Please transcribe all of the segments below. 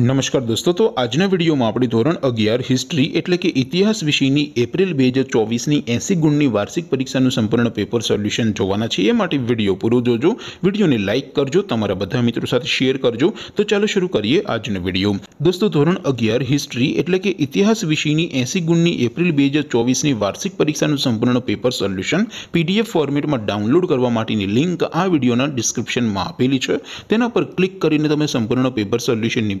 नमस्कार दोस्तों तो आज ने वीडियो म आपडी ધોરણ 11 હિસ્ટરી એટલે કે ઇતિહાસ વિષયની એપ્રિલ 2024 ની 80 ગુણની વાર્ષિક પરીક્ષા નું સંપૂર્ણ પેપર સોલ્યુશન જોવાના છે એ માટે વિડિયો પૂરો જોજો વિડિયોને લાઈક કરજો તમારા બધા મિત્રો સાથે શેર કરજો તો ચાલો શરૂ કરીએ આજનો વિડિયો दोस्तों ધોરણ 11 હિસ્ટરી એટલે કે ઇતિહાસ વિષયની 80 ગુણની એપ્રિલ 2024 ની વાર્ષિક પરીક્ષા નું સંપૂર્ણ પેપર સોલ્યુશન PDF ફોર્મેટમાં ડાઉનલોડ કરવા માટેની લિંક આ વિડિયોના ડિસ્ક્રિપ્શનમાં આપેલી છે તેના પર ક્લિક કરીને તમે સંપૂર્ણ પેપર સોલ્યુશનની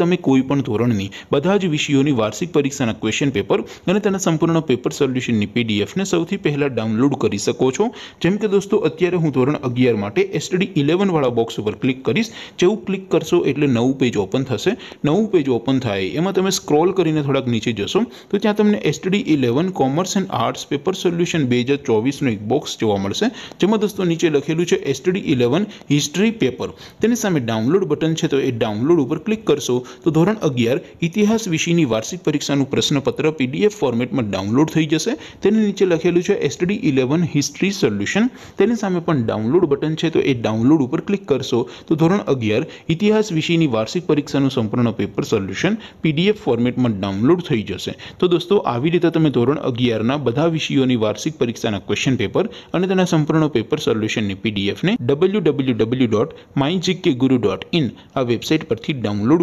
તમે કોઈ પણ ધોરણની બધા જ વિષયોની વાર્ષિક પરીક્ષાના ક્વેશ્ચન પેપર અને તેના સંપૂર્ણનો પેપર સોલ્યુશનની પીડીએફ ને સૌથી પહેલા ડાઉનલોડ કરી શકો છો જેમ કે દોસ્તો અત્યારે હું ધોરણ 11 માટે STD 11 વાળો બોક્સ પર ક્લિક કરીશ જેવું ક્લિક કરશો એટલે નવું પેજ ઓપન થશે નવું પેજ ઓપન થાય એમાં તમે સ્ક્રોલ કરીને થોડક નીચે જશો તો ત્યાં તમને STD 11 commerce and arts paper solution 2024 નો એક બોક્સ જોવા મળશે જેમાં દોસ્તો નીચે લખેલું છે STD 11 હિસ્ટરી પેપર તેની સામે ડાઉનલોડ બટન છે તો એ ડાઉનલોડ ઉપર ક્લિક કરશો તો ધોરણ 11 ઇતિહાસ વિષયની વાર્ષિક પરીક્ષાનું પ્રશ્નપત્ર પીડીએફ ફોર્મેટમાં ડાઉનલોડ થઈ જશે તેની નીચે લખેલું છે STD 11 હિસ્ટરી સોલ્યુશન તેની સામે આપણ ડાઉનલોડ બટન છે તો એ ડાઉનલોડ ઉપર ક્લિક કરશો તો ધોરણ 11 ઇતિહાસ વિષયની વાર્ષિક પરીક્ષાનું સંપૂર્ણ પેપર સોલ્યુશન પીડીએફ ફોર્મેટમાં ડાઉનલોડ થઈ જશે તો દોસ્તો આવી રીતે તમે ધોરણ 11 ના બધા વિષયોની વાર્ષિક પરીક્ષાના ક્વેશ્ચન પેપર અને તેના સંપૂર્ણ પેપર સોલ્યુશન ને પીડીએફ ને www.mygkguru.in આ વેબસાઈટ પરથી ડાઉનલોડ